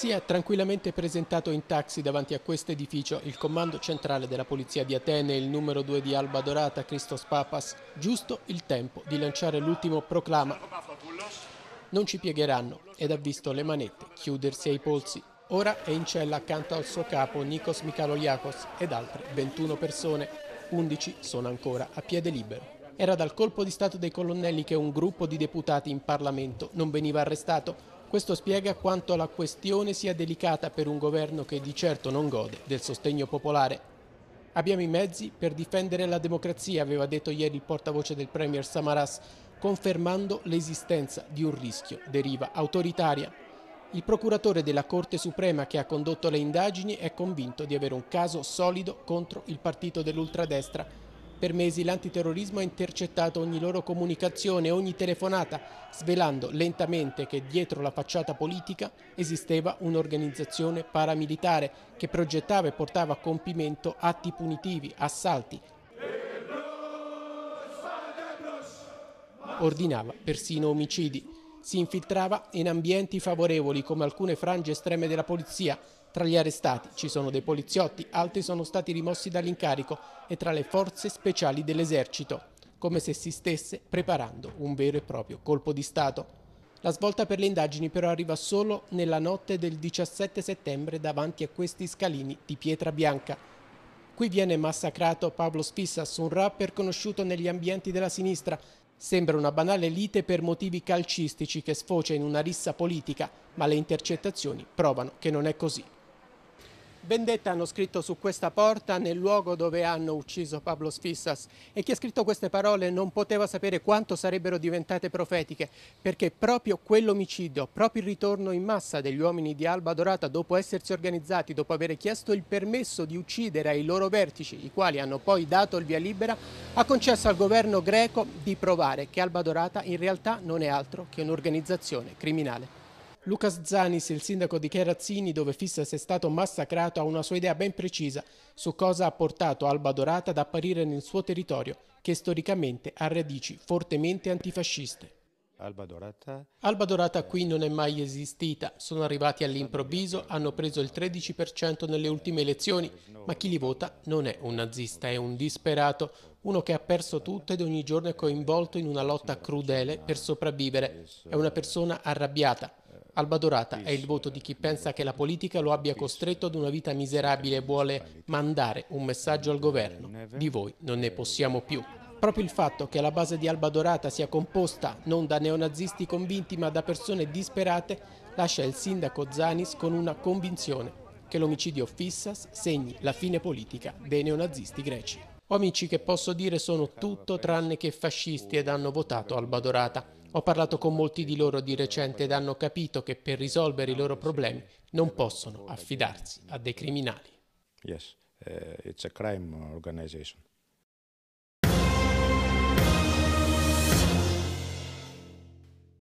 Si è tranquillamente presentato in taxi davanti a questo edificio il comando centrale della polizia di Atene, il numero 2 di Alba Dorata, Christos Papas. Giusto il tempo di lanciare l'ultimo proclama. Non ci piegheranno ed ha visto le manette chiudersi ai polsi. Ora è in cella accanto al suo capo Nikos Mikaloliakos ed altre 21 persone. 11 sono ancora a piede libero. Era dal colpo di Stato dei colonnelli che un gruppo di deputati in Parlamento non veniva arrestato questo spiega quanto la questione sia delicata per un governo che di certo non gode del sostegno popolare. Abbiamo i mezzi per difendere la democrazia, aveva detto ieri il portavoce del Premier Samaras, confermando l'esistenza di un rischio deriva autoritaria. Il procuratore della Corte Suprema che ha condotto le indagini è convinto di avere un caso solido contro il partito dell'ultradestra per mesi l'antiterrorismo ha intercettato ogni loro comunicazione, ogni telefonata, svelando lentamente che dietro la facciata politica esisteva un'organizzazione paramilitare che progettava e portava a compimento atti punitivi, assalti. Ordinava persino omicidi. Si infiltrava in ambienti favorevoli come alcune frange estreme della polizia. Tra gli arrestati ci sono dei poliziotti, altri sono stati rimossi dall'incarico e tra le forze speciali dell'esercito, come se si stesse preparando un vero e proprio colpo di Stato. La svolta per le indagini però arriva solo nella notte del 17 settembre davanti a questi scalini di pietra bianca. Qui viene massacrato Pablo Sfissas, un rapper conosciuto negli ambienti della sinistra Sembra una banale lite per motivi calcistici che sfocia in una rissa politica, ma le intercettazioni provano che non è così vendetta hanno scritto su questa porta nel luogo dove hanno ucciso Pablo Sfissas e chi ha scritto queste parole non poteva sapere quanto sarebbero diventate profetiche perché proprio quell'omicidio, proprio il ritorno in massa degli uomini di Alba Dorata dopo essersi organizzati, dopo aver chiesto il permesso di uccidere ai loro vertici, i quali hanno poi dato il via libera, ha concesso al governo greco di provare che Alba Dorata in realtà non è altro che un'organizzazione criminale. Lucas Zanis, il sindaco di Cherazzini, dove Fissa si è stato massacrato, ha una sua idea ben precisa su cosa ha portato Alba Dorata ad apparire nel suo territorio, che storicamente ha radici fortemente antifasciste. Alba Dorata. Alba Dorata qui non è mai esistita, sono arrivati all'improvviso, hanno preso il 13% nelle ultime elezioni, ma chi li vota non è un nazista, è un disperato, uno che ha perso tutto ed ogni giorno è coinvolto in una lotta crudele per sopravvivere, è una persona arrabbiata. Alba Dorata è il voto di chi pensa che la politica lo abbia costretto ad una vita miserabile e vuole mandare un messaggio al governo. Di voi non ne possiamo più. Proprio il fatto che la base di Alba Dorata sia composta non da neonazisti convinti ma da persone disperate lascia il sindaco Zanis con una convinzione che l'omicidio Fissas segni la fine politica dei neonazisti greci. Ho amici che posso dire sono tutto tranne che fascisti ed hanno votato Alba Dorata. Ho parlato con molti di loro di recente ed hanno capito che per risolvere i loro problemi non possono affidarsi a dei criminali. Yes, uh, it's a crime organization.